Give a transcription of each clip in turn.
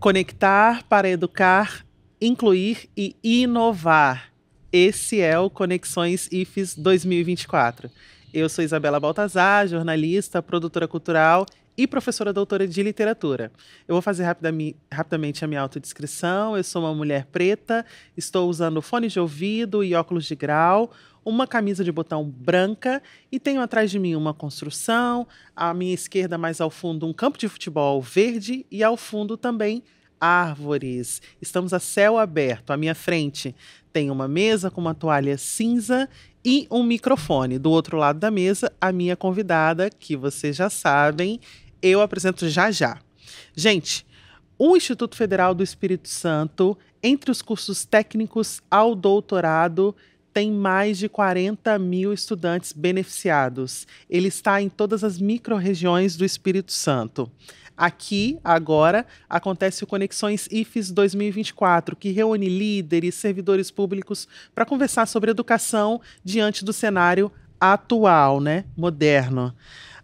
Conectar para educar, incluir e inovar. Esse é o Conexões IFES 2024. Eu sou Isabela Baltazar, jornalista, produtora cultural e professora doutora de literatura. Eu vou fazer rapidamente a minha autodescrição. Eu sou uma mulher preta, estou usando fone de ouvido e óculos de grau, uma camisa de botão branca e tenho atrás de mim uma construção, à minha esquerda, mais ao fundo, um campo de futebol verde e ao fundo também árvores. Estamos a céu aberto. À minha frente tem uma mesa com uma toalha cinza e um microfone. Do outro lado da mesa, a minha convidada, que vocês já sabem, eu apresento já já. Gente, o Instituto Federal do Espírito Santo, entre os cursos técnicos ao doutorado, tem mais de 40 mil estudantes beneficiados. Ele está em todas as micro-regiões do Espírito Santo. Aqui, agora, acontece o Conexões IFES 2024, que reúne líderes, servidores públicos para conversar sobre educação diante do cenário atual, né? Moderno.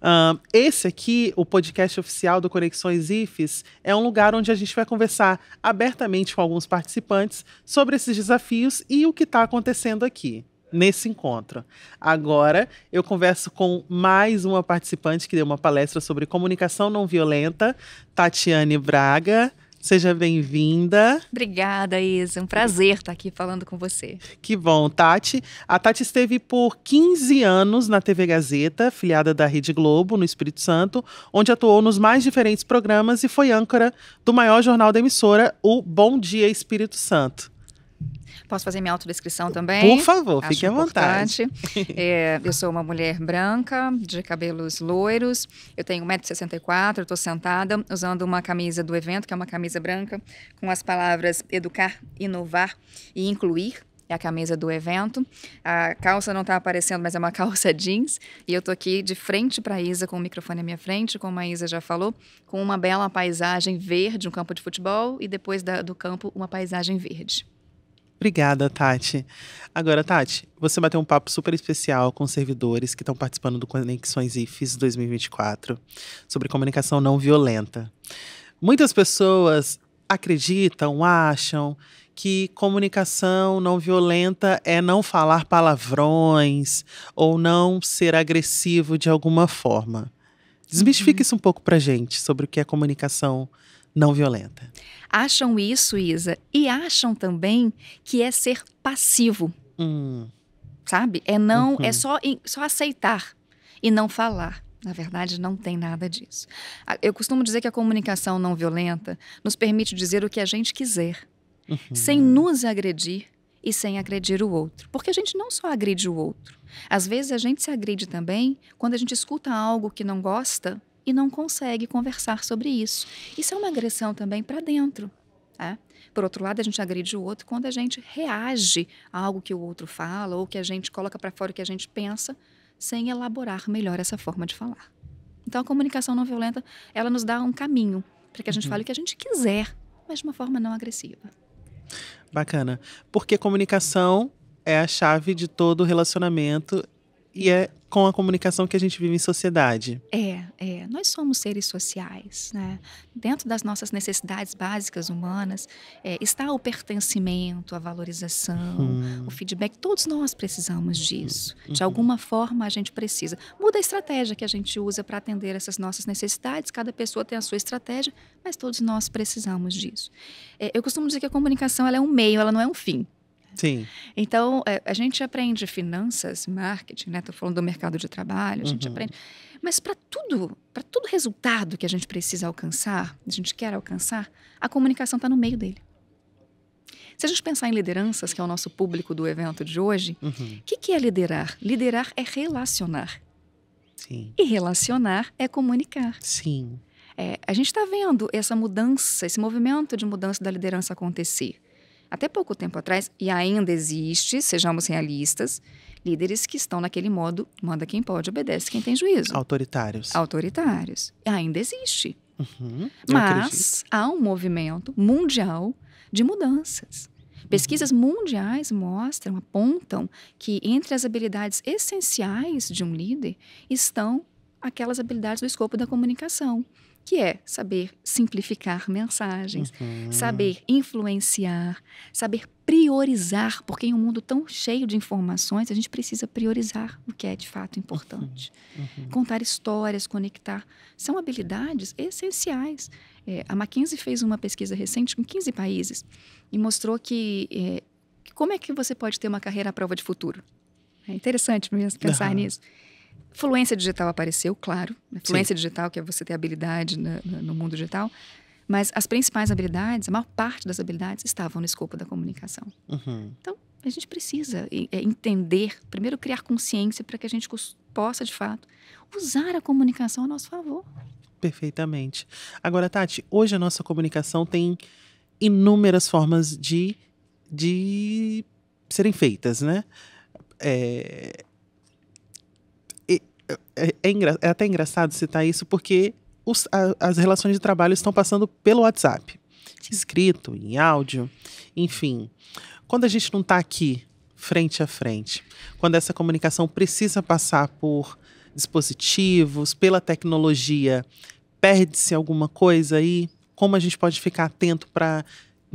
Um, esse aqui, o podcast oficial do Conexões IFES, é um lugar onde a gente vai conversar abertamente com alguns participantes sobre esses desafios e o que está acontecendo aqui nesse encontro. Agora eu converso com mais uma participante que deu uma palestra sobre comunicação não violenta, Tatiane Braga. Seja bem-vinda. Obrigada, Isa. Um prazer estar aqui falando com você. Que bom, Tati. A Tati esteve por 15 anos na TV Gazeta, filiada da Rede Globo, no Espírito Santo, onde atuou nos mais diferentes programas e foi âncora do maior jornal da emissora, o Bom Dia Espírito Santo. Posso fazer minha autodescrição também? Por favor, Acho fique à vontade. É, eu sou uma mulher branca, de cabelos loiros, eu tenho 1,64m, estou sentada usando uma camisa do evento, que é uma camisa branca, com as palavras educar, inovar e incluir é a camisa do evento. A calça não está aparecendo, mas é uma calça jeans. E eu estou aqui de frente para a Isa, com o microfone à minha frente, como a Isa já falou, com uma bela paisagem verde, um campo de futebol, e depois da, do campo, uma paisagem verde. Obrigada, Tati. Agora, Tati, você bateu um papo super especial com servidores que estão participando do Conexões IFES 2024 sobre comunicação não violenta. Muitas pessoas acreditam, acham que comunicação não violenta é não falar palavrões ou não ser agressivo de alguma forma. Desmistifique uhum. isso um pouco pra gente sobre o que é comunicação não não violenta. Acham isso, Isa, e acham também que é ser passivo. Hum. Sabe? É não, é uhum. é só, só aceitar e não falar. Na verdade, não tem nada disso. Eu costumo dizer que a comunicação não violenta nos permite dizer o que a gente quiser, uhum. sem nos agredir e sem agredir o outro. Porque a gente não só agride o outro, às vezes a gente se agride também quando a gente escuta algo que não gosta e não consegue conversar sobre isso. Isso é uma agressão também para dentro. Né? Por outro lado, a gente agride o outro quando a gente reage a algo que o outro fala ou que a gente coloca para fora o que a gente pensa sem elaborar melhor essa forma de falar. Então, a comunicação não violenta, ela nos dá um caminho para que a gente uhum. fale o que a gente quiser, mas de uma forma não agressiva. Bacana. Porque comunicação é a chave de todo relacionamento e é com a comunicação que a gente vive em sociedade. É, é. Nós somos seres sociais, né? Dentro das nossas necessidades básicas humanas é, está o pertencimento, a valorização, hum. o feedback. Todos nós precisamos disso. De uhum. alguma forma a gente precisa. Muda a estratégia que a gente usa para atender essas nossas necessidades. Cada pessoa tem a sua estratégia, mas todos nós precisamos disso. É, eu costumo dizer que a comunicação é um meio, ela não é um fim. Sim. Então, é, a gente aprende finanças, marketing, né? Estou falando do mercado de trabalho, a gente uhum. aprende. Mas para tudo, para todo resultado que a gente precisa alcançar, a gente quer alcançar, a comunicação está no meio dele. Se a gente pensar em lideranças, que é o nosso público do evento de hoje, o uhum. que, que é liderar? Liderar é relacionar. Sim. E relacionar é comunicar. Sim. É, a gente está vendo essa mudança, esse movimento de mudança da liderança acontecer. Até pouco tempo atrás, e ainda existe, sejamos realistas, líderes que estão naquele modo, manda quem pode, obedece quem tem juízo. Autoritários. Autoritários. Ainda existe. Uhum, Mas há um movimento mundial de mudanças. Pesquisas uhum. mundiais mostram, apontam que entre as habilidades essenciais de um líder estão aquelas habilidades do escopo da comunicação, que é saber simplificar mensagens, uhum. saber influenciar, saber priorizar, porque em um mundo tão cheio de informações, a gente precisa priorizar o que é de fato importante. Uhum. uhum. Contar histórias, conectar, são habilidades essenciais. É, a McKinsey fez uma pesquisa recente com 15 países e mostrou que é, como é que você pode ter uma carreira à prova de futuro. É interessante mesmo pensar uhum. nisso. Fluência digital apareceu, claro. Fluência Sim. digital, que é você ter habilidade no, no mundo digital. Mas as principais habilidades, a maior parte das habilidades, estavam no escopo da comunicação. Uhum. Então, a gente precisa é, entender, primeiro criar consciência para que a gente possa, de fato, usar a comunicação a nosso favor. Perfeitamente. Agora, Tati, hoje a nossa comunicação tem inúmeras formas de, de serem feitas, né? É, é, é, engra, é até engraçado citar isso porque os, a, as relações de trabalho estão passando pelo WhatsApp. Escrito, em áudio, enfim. Quando a gente não está aqui, frente a frente, quando essa comunicação precisa passar por dispositivos, pela tecnologia, perde-se alguma coisa aí? Como a gente pode ficar atento para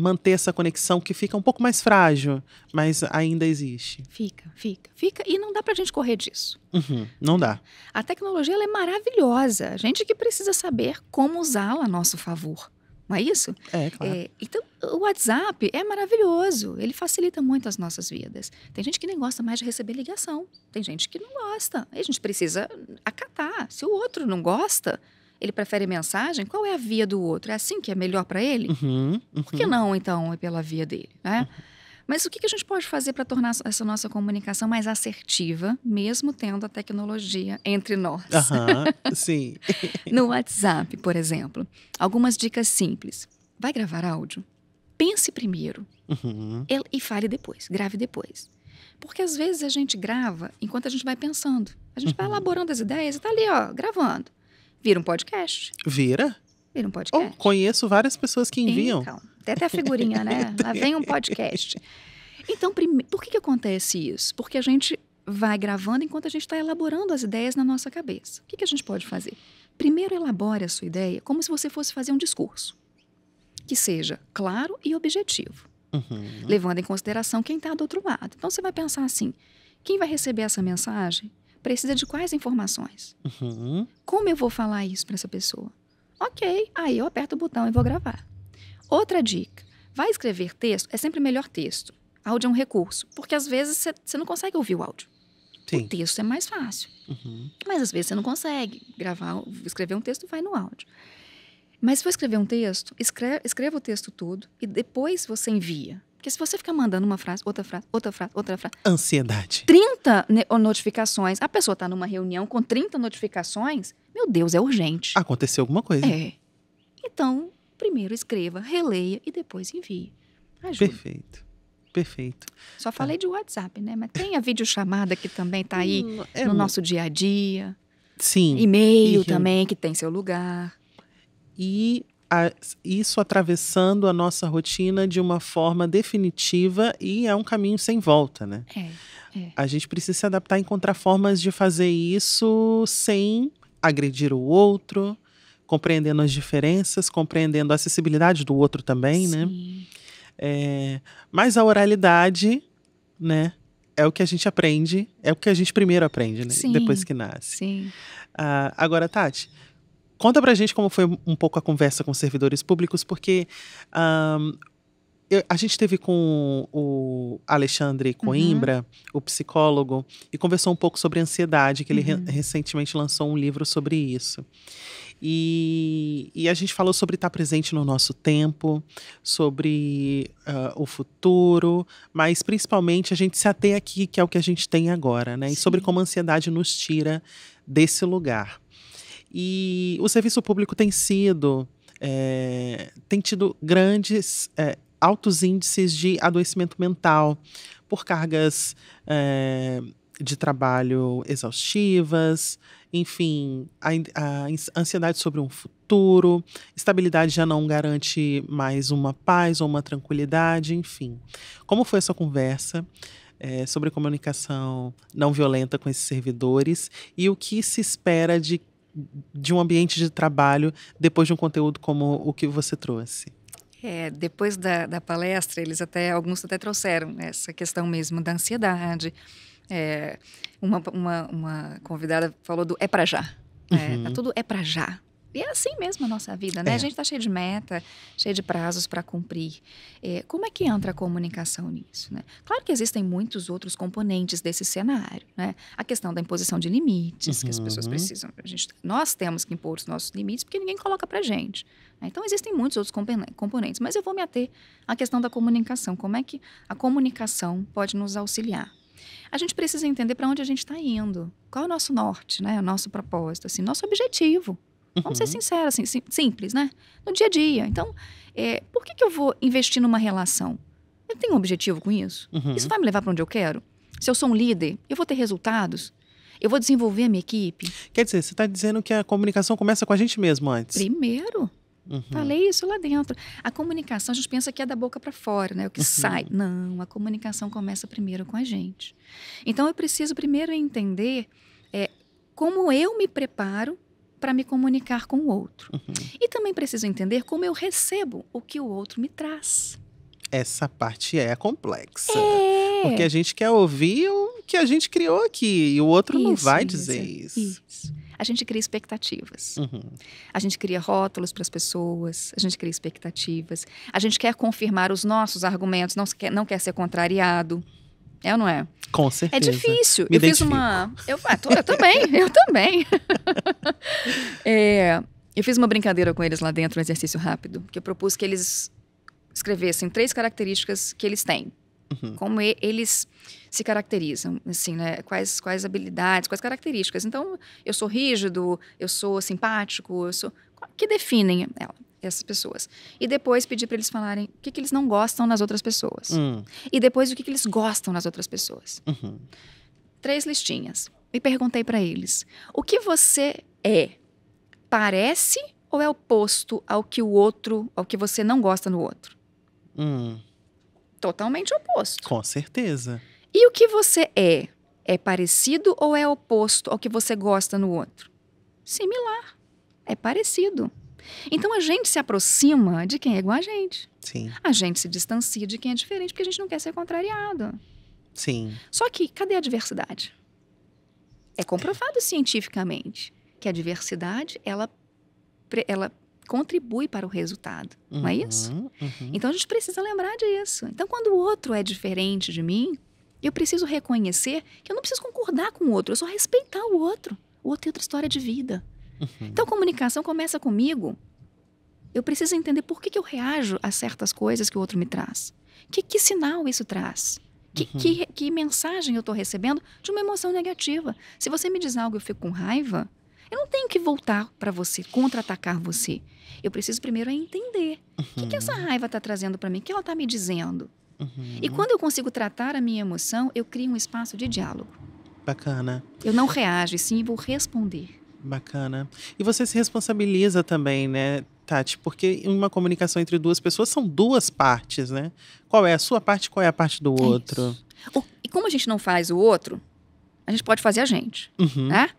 manter essa conexão que fica um pouco mais frágil, mas ainda existe. Fica, fica, fica. E não dá pra gente correr disso. Uhum, não dá. A tecnologia é maravilhosa. A gente que precisa saber como usá-la a nosso favor. Não é isso? É, claro. É, então, o WhatsApp é maravilhoso. Ele facilita muito as nossas vidas. Tem gente que nem gosta mais de receber ligação. Tem gente que não gosta. E a gente precisa acatar. Se o outro não gosta, ele prefere mensagem? Qual é a via do outro? É assim que é melhor para ele? Uhum, uhum. Por que uhum. não, então, é pela via dele? Né? Uhum. Mas o que a gente pode fazer para tornar essa nossa comunicação mais assertiva, mesmo tendo a tecnologia entre nós? Uhum, sim. no WhatsApp, por exemplo. Algumas dicas simples. Vai gravar áudio? Pense primeiro uhum. e fale depois, grave depois. Porque às vezes a gente grava enquanto a gente vai pensando. A gente uhum. vai elaborando as ideias e está ali, ó, gravando. Vira um podcast. Vira? Vira um oh, podcast. Oh, conheço várias pessoas que enviam. Então, tem até a figurinha, né? Lá vem um podcast. Então, prime... por que, que acontece isso? Porque a gente vai gravando enquanto a gente está elaborando as ideias na nossa cabeça. O que, que a gente pode fazer? Primeiro, elabore a sua ideia como se você fosse fazer um discurso. Que seja claro e objetivo. Uhum. Levando em consideração quem está do outro lado. Então, você vai pensar assim: quem vai receber essa mensagem Precisa de quais informações? Uhum. Como eu vou falar isso para essa pessoa? Ok, aí eu aperto o botão e vou gravar. Outra dica: vai escrever texto, é sempre melhor texto. Áudio é um recurso, porque às vezes você não consegue ouvir o áudio. Sim. O texto é mais fácil. Uhum. Mas às vezes você não consegue gravar, escrever um texto, vai no áudio. Mas se for escrever um texto, escreva o texto todo e depois você envia. Porque se você ficar mandando uma frase, outra frase, outra frase, outra frase. Ansiedade. 30 notificações. A pessoa está numa reunião com 30 notificações. Meu Deus, é urgente. Aconteceu alguma coisa. É. Então, primeiro escreva, releia e depois envie. Ajuda. Perfeito. Perfeito. Só tá. falei de WhatsApp, né? Mas tem a videochamada que também está aí hum, é no nosso dia a dia. Sim. E-mail e também, que tem seu lugar. E a, isso atravessando a nossa rotina de uma forma definitiva e é um caminho sem volta, né? É, é. A gente precisa se adaptar e encontrar formas de fazer isso sem agredir o outro, compreendendo as diferenças, compreendendo a acessibilidade do outro também, né? Sim. né? É, mas a oralidade, né? É o que a gente aprende, é o que a gente primeiro aprende, né? Sim, depois que nasce. Sim. Ah, agora, Tati, Conta pra gente como foi um pouco a conversa com servidores públicos, porque um, eu, a gente teve com o Alexandre uhum. Coimbra, uhum. o psicólogo, e conversou um pouco sobre ansiedade, que ele uhum. re recentemente lançou um livro sobre isso. E, e, a gente falou sobre estar presente no nosso tempo, sobre uh, o futuro, mas principalmente a gente se ater aqui, que é o que a gente tem agora, né? Sim. E sobre como a ansiedade nos tira desse lugar. E o serviço público tem sido, é, tem tido grandes, é, altos índices de adoecimento mental por cargas é, de trabalho exaustivas, enfim, a, a ansiedade sobre um futuro, estabilidade já não garante mais uma paz ou uma tranquilidade, enfim. Como foi essa conversa? É, sobre comunicação não violenta com esses servidores e o que se espera de de um ambiente de trabalho depois de um conteúdo como o que você trouxe? É, depois da, da palestra, eles até alguns até trouxeram essa questão mesmo da ansiedade. É, uma, uma, uma convidada falou do é para já. Né? Uhum. É, tá tudo é para já. E é assim mesmo a nossa vida, né? É. A gente está cheio de meta, cheio de prazos para cumprir. É, como é que entra a comunicação nisso, né? Claro que existem muitos outros componentes desse cenário, né? A questão da imposição de limites, uhum. que as pessoas uhum. precisam. A gente, nós temos que impor os nossos limites porque ninguém coloca para gente. Né? Então, existem muitos outros componentes, mas eu vou me ater à questão da comunicação. Como é que a comunicação pode nos auxiliar? a gente precisa entender para onde a gente está indo, qual é o nosso norte, né? O nosso propósito, assim, nosso objetivo. Vamos ser uhum. sinceros, assim, sim, simples, né? No dia a dia. Então, é, por que, que eu vou investir numa relação? Eu tenho um objetivo com isso? Uhum. Isso vai me levar para onde eu quero? Se eu sou um líder, eu vou ter resultados? Eu vou desenvolver a minha equipe? Quer dizer, você está dizendo que a comunicação começa com a gente mesmo antes? Primeiro. Uhum. Falei isso lá dentro. A comunicação, a gente pensa que é da boca para fora, né? O que uhum. sai. Não, a comunicação começa primeiro com a gente. Então, eu preciso primeiro entender é, como eu me preparo para me comunicar com o outro. Uhum. E também preciso entender como eu recebo o que o outro me traz. Essa parte é complexa. É. Porque a gente quer ouvir o que a gente criou aqui e o outro isso, não vai dizer isso. isso. isso a gente cria expectativas. Uhum. A gente cria rótulos para as pessoas, a gente cria expectativas. A gente quer confirmar os nossos argumentos, não quer, não quer ser contrariado. É ou não é? Com certeza. É difícil. Me eu identifico. fiz uma. Eu, ah, tô, eu também, eu também. é, eu fiz uma brincadeira com eles lá dentro, um exercício rápido, que eu propus que eles escrevessem três características que eles têm. Uhum. Como e, eles se caracterizam, assim, né? Quais, quais habilidades, quais características. Então, eu sou rígido, eu sou simpático, eu sou. Que definem ela essas pessoas. E depois pedir para eles falarem o que, que eles não gostam nas outras pessoas. Hum. E depois o que, que eles gostam nas outras pessoas. Uhum. Três listinhas. E perguntei para eles: o que você é? Parece ou é oposto ao que o outro, ao que você não gosta no outro? Hum. Totalmente oposto. Com certeza. E o que você é? É parecido ou é oposto ao que você gosta no outro? Similar. É parecido. Então a gente se aproxima de quem é igual a gente. Sim. A gente se distancia de quem é diferente porque a gente não quer ser contrariado. Sim. Só que cadê a diversidade? É comprovado é. cientificamente que a diversidade ela, ela contribui para o resultado, uhum, não é uhum, isso? Uhum. Então a gente precisa lembrar disso. Então quando o outro é diferente de mim, eu preciso reconhecer que eu não preciso concordar com o outro, eu só respeitar o outro. O outro tem outra história de vida. Uhum. Então, comunicação começa comigo. Eu preciso entender por que, que eu reajo a certas coisas que o outro me traz. Que, que sinal isso traz? Que, uhum. que, que mensagem eu estou recebendo de uma emoção negativa? Se você me diz algo e eu fico com raiva, eu não tenho que voltar para você, contra-atacar você. Eu preciso primeiro é entender uhum. o que, que essa uhum. raiva está trazendo para mim, o que ela está me dizendo. Uhum. E quando eu consigo tratar a minha emoção, eu crio um espaço de diálogo. Bacana. Eu não reajo, sim, vou responder. Bacana. E você se responsabiliza também, né, Tati? Porque uma comunicação entre duas pessoas são duas partes, né? Qual é a sua parte e qual é a parte do é outro? O, e como a gente não faz o outro, a gente pode fazer a gente, uhum. né?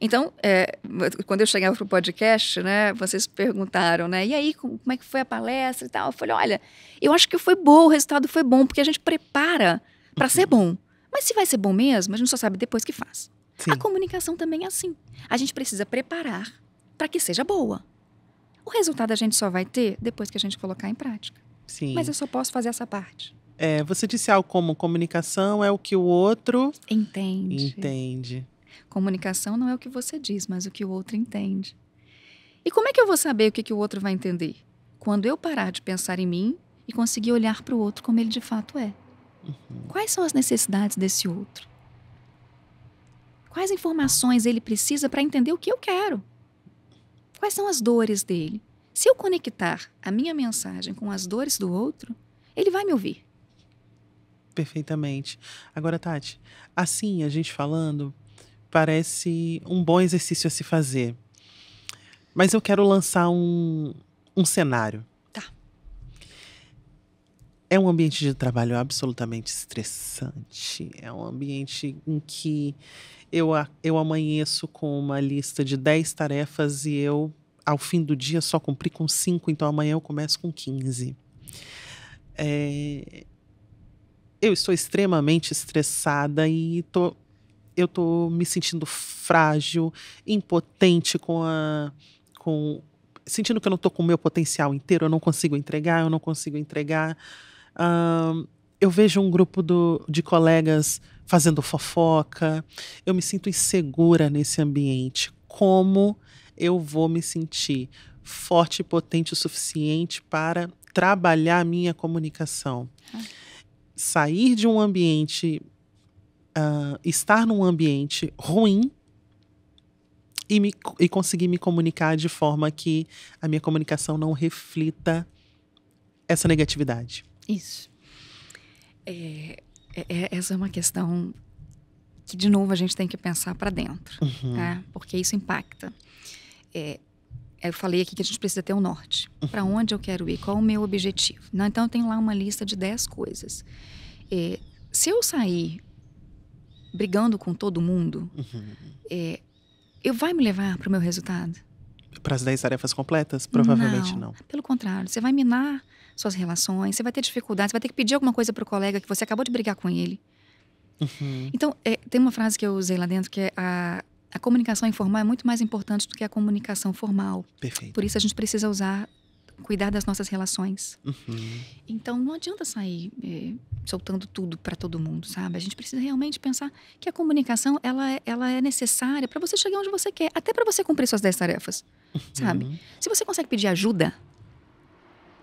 Então, é, quando eu chegava para o podcast, né, vocês perguntaram, né, e aí, como, como é que foi a palestra e tal? Eu falei, olha, eu acho que foi bom, o resultado foi bom, porque a gente prepara para uhum. ser bom. Mas se vai ser bom mesmo, a gente só sabe depois que faz. Sim. A comunicação também é assim. A gente precisa preparar para que seja boa. O resultado a gente só vai ter depois que a gente colocar em prática. Sim. Mas eu só posso fazer essa parte. É, você disse algo como comunicação é o que o outro entende. Entende. Comunicação não é o que você diz, mas o que o outro entende. E como é que eu vou saber o que, que o outro vai entender? Quando eu parar de pensar em mim e conseguir olhar para o outro como ele de fato é. Uhum. Quais são as necessidades desse outro? Quais informações ele precisa para entender o que eu quero? Quais são as dores dele? Se eu conectar a minha mensagem com as dores do outro, ele vai me ouvir. Perfeitamente. Agora, Tati, assim a gente falando, parece um bom exercício a se fazer. Mas eu quero lançar um, um cenário é um ambiente de trabalho absolutamente estressante. É um ambiente em que eu, eu amanheço com uma lista de 10 tarefas e eu, ao fim do dia, só cumpri com 5, então amanhã eu começo com 15. É, eu estou extremamente estressada e tô, eu estou me sentindo frágil, impotente com a. Com, sentindo que eu não estou com o meu potencial inteiro, eu não consigo entregar, eu não consigo entregar. Uh, eu vejo um grupo do, de colegas fazendo fofoca, eu me sinto insegura nesse ambiente. Como eu vou me sentir forte e potente o suficiente para trabalhar a minha comunicação? Sair de um ambiente, uh, estar num ambiente ruim e, me, e conseguir me comunicar de forma que a minha comunicação não reflita essa negatividade. Isso. É, é, é, essa é uma questão que, de novo, a gente tem que pensar para dentro, uhum. né? porque isso impacta. É, eu falei aqui que a gente precisa ter um norte. Uhum. Para onde eu quero ir? Qual o meu objetivo? Não, então, eu tenho lá uma lista de 10 coisas. É, se eu sair brigando com todo mundo, uhum. é, eu vai me levar para o meu resultado? Para as 10 tarefas completas? Provavelmente não. não. Pelo contrário, você vai minar suas relações, você vai ter dificuldades, vai ter que pedir alguma coisa para o colega que você acabou de brigar com ele. Uhum. Então, é, tem uma frase que eu usei lá dentro que é a, a comunicação informal é muito mais importante do que a comunicação formal. Perfeito. Por isso a gente precisa usar, cuidar das nossas relações. Uhum. Então não adianta sair é, soltando tudo para todo mundo, sabe? A gente precisa realmente pensar que a comunicação ela é, ela é necessária para você chegar onde você quer, até para você cumprir suas 10 tarefas, uhum. sabe? Se você consegue pedir ajuda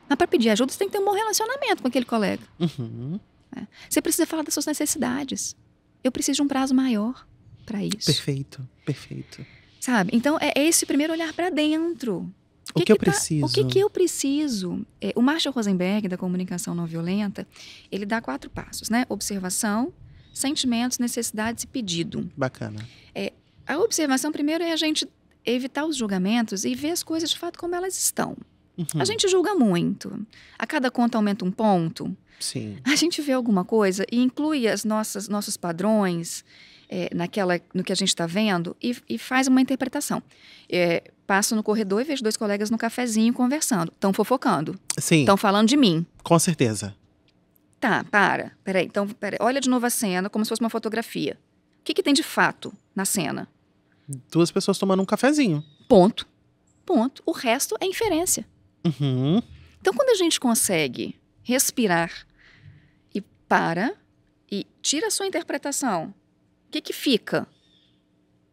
mas para pedir ajuda, você tem que ter um bom relacionamento com aquele colega. Uhum. É. Você precisa falar das suas necessidades. Eu preciso de um prazo maior para isso. Perfeito, perfeito. Sabe? Então, é esse primeiro olhar para dentro. O que, o que, que eu tá, preciso? O que, que eu preciso? É, o Marshall Rosenberg, da comunicação não violenta, ele dá quatro passos, né? Observação, sentimentos, necessidades e pedido. Bacana. É, a observação, primeiro, é a gente evitar os julgamentos e ver as coisas de fato como elas estão. Uhum. A gente julga muito. A cada conta aumenta um ponto. Sim. A gente vê alguma coisa e inclui as nossas nossos padrões é, naquela no que a gente está vendo e, e, faz uma interpretação. É, passo no corredor e vejo dois colegas no cafezinho conversando. Estão fofocando. Sim. Estão falando de mim. Com certeza. Tá, para. Peraí. Então, peraí. olha de novo a cena como se fosse uma fotografia. O que, que tem de fato na cena? Duas pessoas tomando um cafezinho. Ponto. Ponto. O resto é inferência. Uhum. Então, quando a gente consegue respirar e para e tira a sua interpretação, o que, que fica?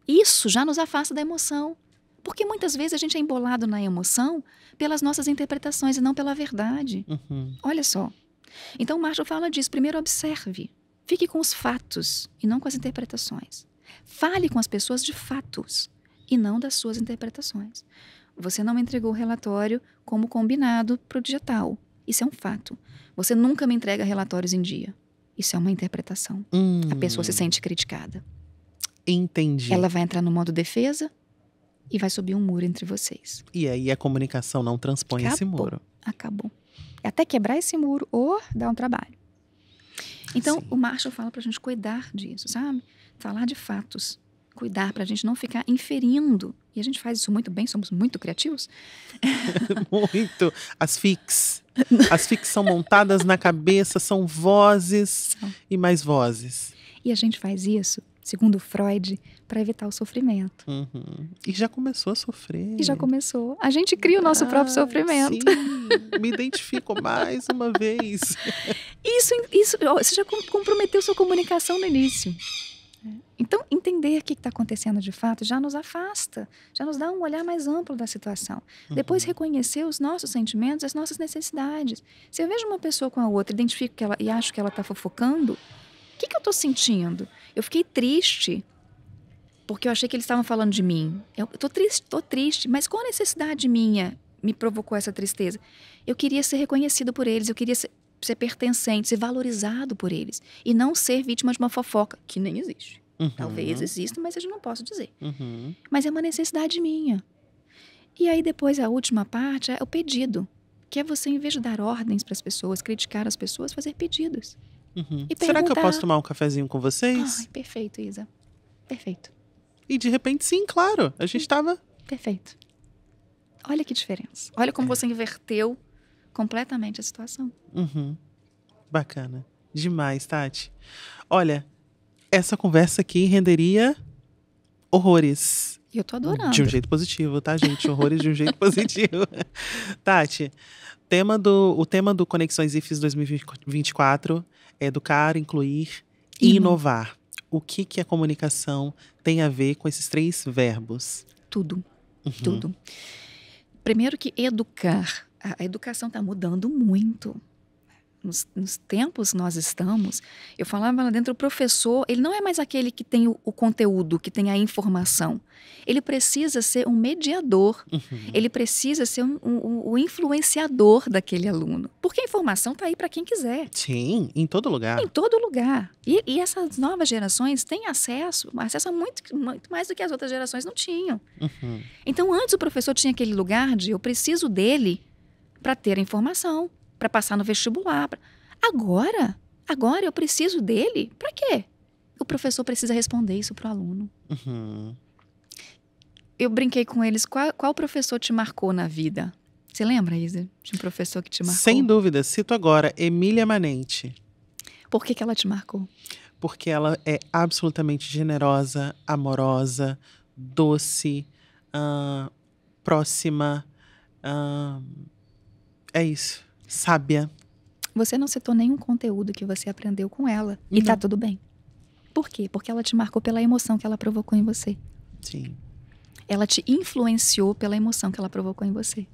Isso já nos afasta da emoção. Porque muitas vezes a gente é embolado na emoção pelas nossas interpretações e não pela verdade. Uhum. Olha só. Então, Marshall fala disso. Primeiro, observe. Fique com os fatos e não com as interpretações. Fale com as pessoas de fatos e não das suas interpretações. Você não me entregou o relatório como combinado para o digital. Isso é um fato. Você nunca me entrega relatórios em dia. Isso é uma interpretação. Hum. A pessoa se hum. sente criticada. Entendi. Ela vai entrar no modo defesa e vai subir um muro entre vocês. E aí a comunicação não transpõe Acabou. esse muro. Acabou. É até quebrar esse muro ou dar um trabalho. Então, Sim. o Marshall fala para a gente cuidar disso, sabe? Falar de fatos cuidar para a gente não ficar inferindo. E a gente faz isso muito bem, somos muito criativos. muito. As fics. As fics são montadas na cabeça, são vozes são. e mais vozes. E a gente faz isso, segundo Freud, para evitar o sofrimento. Uhum. E já começou a sofrer. E já começou. A gente cria o nosso ah, próprio sofrimento. Sim, me identifico mais uma vez. Isso, isso, você já comprometeu sua comunicação no início. Então, entender o que está acontecendo de fato já nos afasta, já nos dá um olhar mais amplo da situação. Uhum. Depois, reconhecer os nossos sentimentos, as nossas necessidades. Se eu vejo uma pessoa com a outra, identifico que ela e acho que ela está fofocando, o que, que eu estou sentindo? Eu fiquei triste porque eu achei que eles estavam falando de mim. Eu estou triste, estou triste, mas qual a necessidade minha me provocou essa tristeza? Eu queria ser reconhecido por eles, eu queria ser, ser pertencente, ser valorizado por eles e não ser vítima de uma fofoca que nem existe. Uhum. Talvez exista, mas eu não posso dizer. Uhum. Mas é uma necessidade minha. E aí depois a última parte é o pedido, que é você, em vez de dar ordens para as pessoas, criticar as pessoas, fazer pedidos. Uhum. Será que eu posso tomar um cafezinho com vocês? Ai, perfeito, Isa. Perfeito. E de repente, sim, claro. A gente estava. Perfeito. Olha que diferença. Olha como é. você inverteu completamente a situação. Uhum. Bacana. Demais, Tati. Olha, essa conversa aqui renderia horrores. E eu tô adorando. De um jeito positivo, tá, gente? Horrores de um jeito positivo. Tati, tema do, o tema do Conexões IFES 2024 é educar, incluir e inovar. O que, que a comunicação tem a ver com esses três verbos? Tudo. Uhum. Tudo. Primeiro que educar. A educação está mudando muito nos, nos tempos que nós estamos, eu falava lá dentro, o professor, ele não é mais aquele que tem o, o conteúdo, que tem a informação. Ele precisa ser um mediador, uhum. ele precisa ser o um, um, um, influenciador daquele aluno. Porque a informação está aí para quem quiser. Sim, em todo lugar. Em todo lugar. E, e essas novas gerações têm acesso, acesso a muito, muito mais do que as outras gerações não tinham. Uhum. Então, antes o professor tinha aquele lugar de eu preciso dele para ter a informação para passar no vestibular. Agora, agora eu preciso dele? Para quê? O professor precisa responder isso para o aluno. Uhum. Eu brinquei com eles, qual, qual professor te marcou na vida? Você lembra, Isa, de um professor que te marcou? Sem dúvida, cito agora, Emília Manente. Por que, que ela te marcou? Porque ela é absolutamente generosa, amorosa, doce, uh, próxima. Uh, é isso sábia. Você não citou nenhum conteúdo que você aprendeu com ela. E não. tá tudo bem. Por quê? Porque ela te marcou pela emoção que ela provocou em você. Sim. Ela te influenciou pela emoção que ela provocou em você.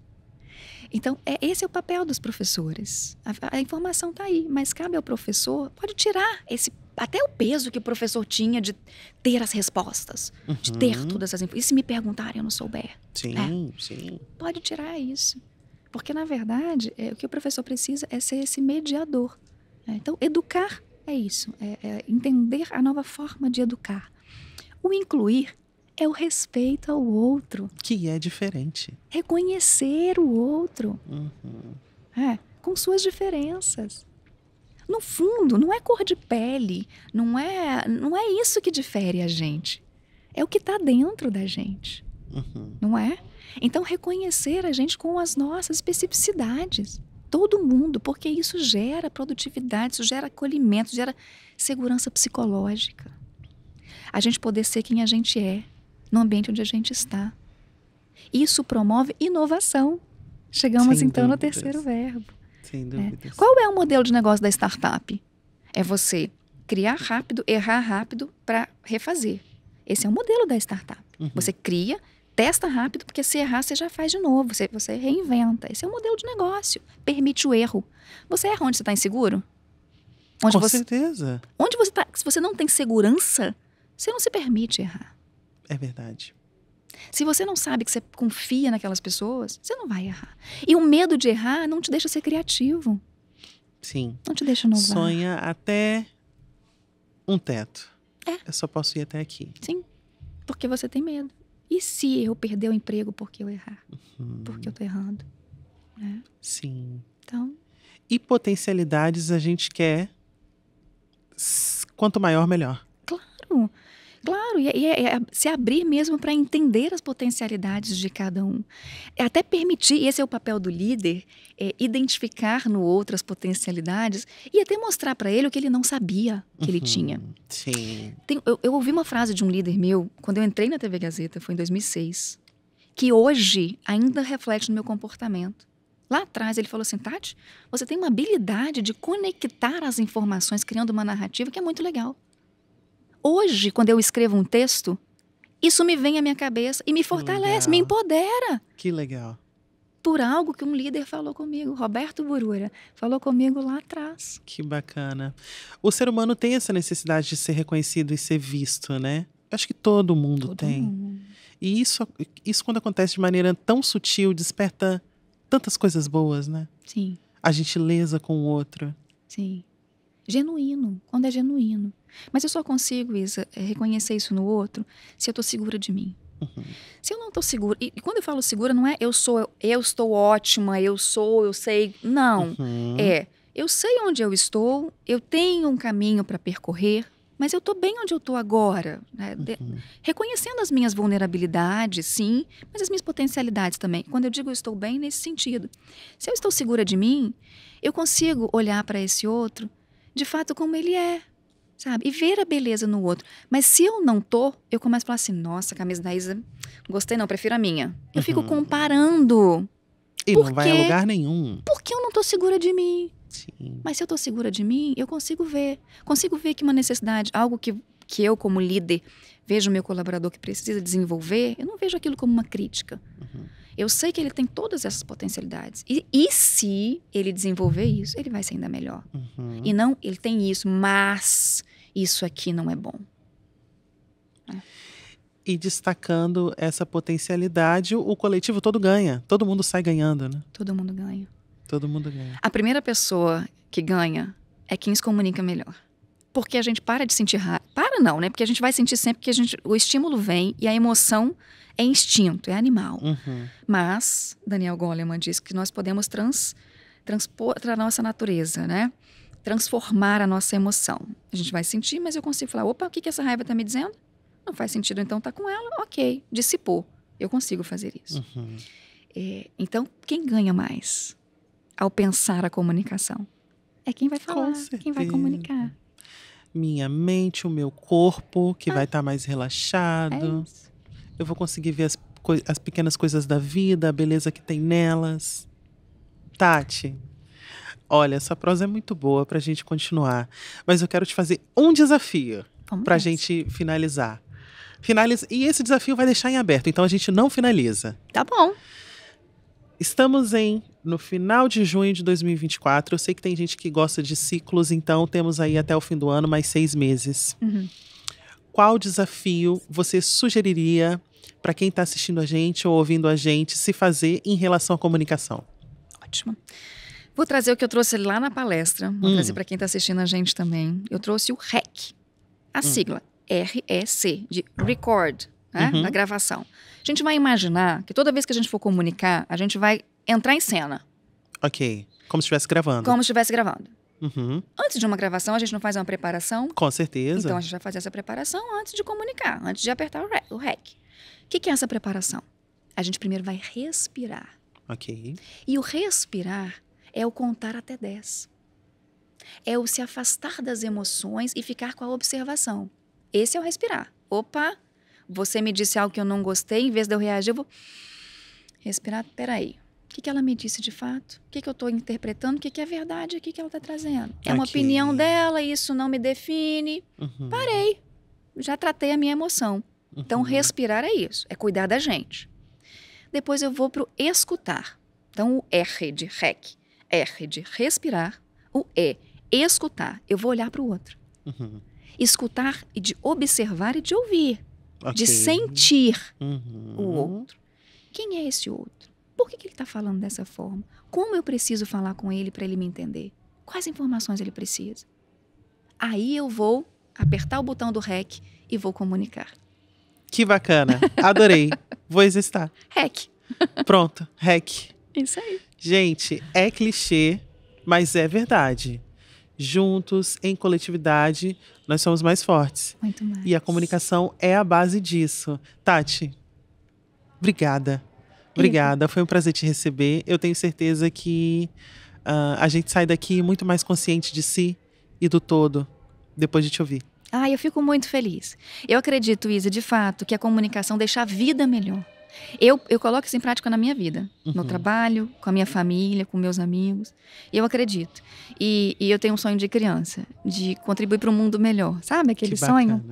Então, é, esse é o papel dos professores. A, a informação está aí, mas cabe ao professor, pode tirar esse até o peso que o professor tinha de ter as respostas, uhum. de ter uhum. todas as informações. E se me perguntarem, eu não souber? Sim, né? sim. Pode tirar isso. Porque, na verdade, é, o que o professor precisa é ser esse mediador. Né? Então, educar é isso, é, é entender a nova forma de educar. O incluir é o respeito ao outro. Que é diferente. Reconhecer o outro. Uhum. É, com suas diferenças. No fundo, não é cor de pele, não é, não é isso que difere a gente. É o que está dentro da gente. Uhum. Não é? Então, reconhecer a gente com as nossas especificidades. Todo mundo, porque isso gera produtividade, isso gera acolhimento, gera segurança psicológica. A gente poder ser quem a gente é no ambiente onde a gente está. Isso promove inovação. Chegamos Sem então dúvidas. no terceiro verbo. Sem né? dúvidas. É. Qual é o modelo de negócio da startup? É você criar rápido, errar rápido para refazer. Esse é o modelo da startup. Uhum. Você cria, testa rápido, porque se errar, você já faz de novo, você, você reinventa. Esse é o um modelo de negócio. Permite o erro. Você erra onde você está inseguro? Onde Com você, certeza. Onde você está. Se você não tem segurança, você não se permite errar. É verdade. Se você não sabe que você confia naquelas pessoas, você não vai errar. E o medo de errar não te deixa ser criativo. Sim. Não te deixa inovar. Sonha até um teto. É. Eu só posso ir até aqui. Sim. Porque você tem medo. E se eu perder o emprego porque eu errar? Uhum. Porque eu tô errando. Né? Sim. Então. E potencialidades a gente quer. Quanto maior, melhor. Claro. Claro, e, é, e, e é, é se abrir mesmo para entender as potencialidades de cada um. Até permitir, e esse é o papel do líder, é, identificar no outro as potencialidades e até mostrar para ele o que ele não sabia que uhum, ele tinha. Sim. Tem, eu, eu ouvi uma frase de um líder meu, quando eu entrei na TV Gazeta, foi em 2006, que hoje ainda reflete no meu comportamento. Lá atrás ele falou assim, Tati, você tem uma habilidade de conectar as informações criando uma narrativa que é muito legal. Hoje, quando eu escrevo um texto, isso me vem à minha cabeça e me fortalece, me empodera. Que legal. Por algo que um líder falou comigo, Roberto Burura, falou comigo lá atrás. Que bacana. O ser humano tem essa necessidade de ser reconhecido e ser visto, né? Eu Acho que todo mundo todo tem. Mundo. E isso, isso, quando acontece de maneira tão sutil, desperta tantas coisas boas, né? Sim. A gentileza com o outro. Sim. Genuíno, quando é genuíno. Mas eu só consigo, Isa, eh, reconhecer isso no outro se eu estou segura de mim. Uhum. Se eu não estou segura, e, quando eu falo segura, não é eu sou, eu, eu estou ótima, eu sou, eu sei. Não. Uhum. É, eu sei onde eu estou, eu tenho um caminho para percorrer, mas eu estou bem onde eu estou agora. Né? De, uhum. Reconhecendo as minhas vulnerabilidades, sim, mas as minhas potencialidades também. Quando eu digo eu estou bem, nesse sentido. Se eu estou segura de mim, eu consigo olhar para esse outro de fato como ele é sabe? E ver a beleza no outro. Mas se eu não tô, eu começo a falar assim: nossa, a camisa da Isa, gostei não, prefiro a minha. Eu uhum. fico comparando. E porque, não vai a lugar nenhum. Porque eu não tô segura de mim. Sim. Mas se eu tô segura de mim, eu consigo ver. Consigo ver que uma necessidade, algo que, que eu, como líder, vejo o meu colaborador que precisa desenvolver, eu não vejo aquilo como uma crítica. Uhum. Eu sei que ele tem todas essas potencialidades. E, e se ele desenvolver isso, ele vai ser ainda melhor. Uhum. E não, ele tem isso, mas isso aqui não é bom. É e destacando essa potencialidade, o coletivo todo ganha. Todo mundo sai ganhando, né? Todo mundo ganha. Todo mundo ganha. A primeira pessoa que ganha é quem se comunica melhor. Porque a gente para de sentir raiva. Para não, né? Porque a gente vai sentir sempre que a gente, o estímulo vem e a emoção é instinto, é animal. Uhum. Mas Daniel Goleman diz que nós podemos trans, transpor a nossa natureza, né? Transformar a nossa emoção. A gente vai sentir, mas eu consigo falar: opa, o que, que essa raiva está me dizendo? Não faz sentido, então tá com ela, ok, dissipou. Eu consigo fazer isso. Uhum. É, então, quem ganha mais ao pensar a comunicação? É quem vai falar, quem vai comunicar minha mente, o meu corpo, que ah. vai estar tá mais relaxado. É eu vou conseguir ver as, as pequenas coisas da vida, a beleza que tem nelas. Tati, olha, essa prosa é muito boa para a gente continuar, mas eu quero te fazer um desafio para a gente finalizar. Finaliza, e esse desafio vai deixar em aberto, então a gente não finaliza. Tá bom. Estamos em no final de junho de 2024. Eu sei que tem gente que gosta de ciclos, então temos aí até o fim do ano mais seis meses. Uhum qual desafio você sugeriria para quem está assistindo a gente ou ouvindo a gente se fazer em relação à comunicação? Ótimo. Vou trazer o que eu trouxe lá na palestra, vou hum. trazer para quem está assistindo a gente também. Eu trouxe o REC, a hum. sigla c de Record, né, uhum. da gravação. A gente vai imaginar que toda vez que a gente for comunicar, a gente vai entrar em cena. Ok. Como se estivesse gravando. Como se estivesse gravando. Uhum. Antes de uma gravação, a gente não faz uma preparação? Com certeza. Então a gente vai fazer essa preparação antes de comunicar, antes de apertar o, rec. O que, que é essa preparação? A gente primeiro vai respirar. Ok. E o respirar é o contar até 10. É o se afastar das emoções e ficar com a observação. Esse é o respirar. Opa, você me disse algo que eu não gostei, em vez de eu reagir, eu vou respirar, peraí que, que ela me disse de fato? O que, que eu estou interpretando? O que, que é verdade aqui que ela está trazendo? É uma okay. opinião dela, isso não me define. Uhum. Parei. Já tratei a minha emoção. Então, uhum. Então, respirar é isso, é cuidar da gente. Depois eu vou para o escutar. Então, o R de REC, R de respirar, o E, escutar. Eu vou olhar para o outro. Uhum. Escutar e de observar e de ouvir, okay. de sentir uhum. o outro. Quem é esse outro? Por que, que ele está falando dessa forma? Como eu preciso falar com ele para ele me entender? Quais informações ele precisa? Aí eu vou apertar o botão do REC e vou comunicar. Que bacana. Adorei. vou existar. REC. Pronto, REC. Isso aí. Gente, é clichê, mas é verdade. Juntos, em coletividade, nós somos mais fortes. Muito mais. E a comunicação é a base disso. Tati, obrigada Obrigada, foi um prazer te receber. Eu tenho certeza que uh, a gente sai daqui muito mais consciente de si e do todo, depois de te ouvir. Ah, eu fico muito feliz. Eu acredito, Isa, de fato, que a comunicação deixa a vida melhor. Eu, eu coloco isso em prática na minha vida, uhum. no trabalho, com a minha família, com meus amigos. Eu acredito. E, e eu tenho um sonho de criança, de contribuir para um mundo melhor, sabe? Aquele sonho.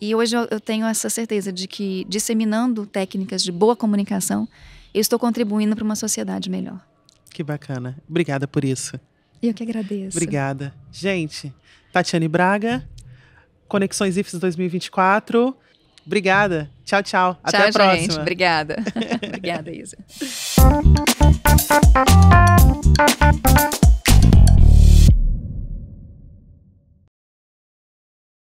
E hoje eu, eu tenho essa certeza de que disseminando técnicas de boa comunicação, eu estou contribuindo para uma sociedade melhor. Que bacana. Obrigada por isso. Eu que agradeço. Obrigada. Gente, Tatiane Braga, Conexões IFES 2024. Obrigada. Tchau, tchau. tchau Até a gente. próxima. Obrigada. Obrigada, Isa.